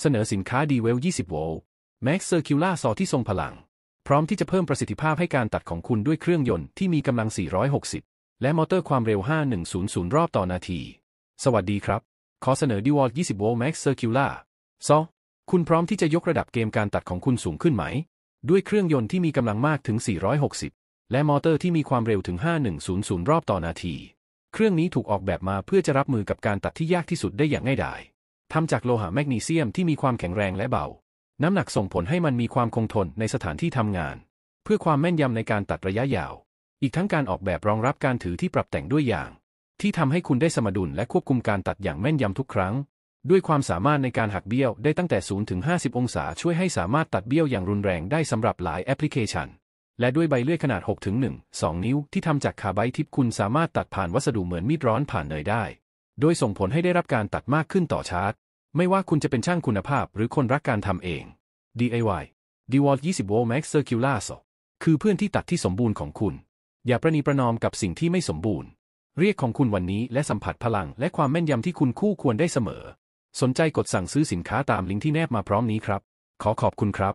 เสนอสินค้าดีเวล20โวลต์แม็กซ์เซอร์คิวล่าซอที่ทรงพลัง พร้อมที่จะเพิ่มประสิทธิภาพให้การตัดของคุณด้วยเครื่องยนต์ที่มีกำลัง 460 และมอเตอร์ความเร็ว 5100 รอบต่อนาที สวัสดีครับ ขอเสนอดีวอล20โวลต์แม็กซ์เซอร์คิวล่าซอคุณพร้อมที่จะยกระดับเกมการตัดของคุณสูงขึ้นไหม ด้วยเครื่องยนต์ที่มีกำลังมากถึง 460 และมอเตอร์ที่มีความเร็วถึง 5100รอบต่อนาที เครื่องนี้ถูกออกแบบมาเพื่อจะรับมือกับการตัดที่ยากที่สุดได้อย่างง่ายดายทำจากโลหะแมกนีเซียมที่มีความแข็งแรงและเบา น้ำหนักส่งผลให้มันมีความคงทนในสถานที่ทำงาน เพื่อความแม่นยำในการตัดระยะยาว อีกทั้งการออกแบบรองรับการถือที่ปรับแต่งด้วยอย่าง ที่ทำให้คุณได้สมดุลและควบคุมการตัดอย่างแม่นยำทุกครั้ง ด้วยความสามารถในการหักเบี้ยวได้ตั้งแต่ 0 ถึง 50 องศาช่วยให้สามารถตัดเบี้ยวอย่างรุนแรงได้สำหรับหลายแอปพลิเคชัน และด้วยใบเลื่อยขนาด6ถึง1 2 นิ้วที่ทำจากคาร์ไบทิปคุณสามารถตัดผ่านวัสดุเหมือนมีดร้อนผ่านเนยได้โดยส่งผลให้ได้รับการตัดมากขึ้นต่อชาร์จ ไม่ว่าคุณจะเป็นช่างคุณภาพหรือคนรักการทำเอง DIY DeWalt 20 v Max Circular s คือเพื่อนที่ตัดที่สมบูรณ์ของคุณ อย่าประนีประนอมกับสิ่งที่ไม่สมบูรณ์ เรียกของคุณวันนี้และสัมผัสพลัง และความแม่นยำที่คุณคู่ควรได้เสมอ สนใจกดสั่งซื้อสินค้าตามลิงก์ที่แนบมาพร้อมนี้ครับ ขอขอบคุณครับ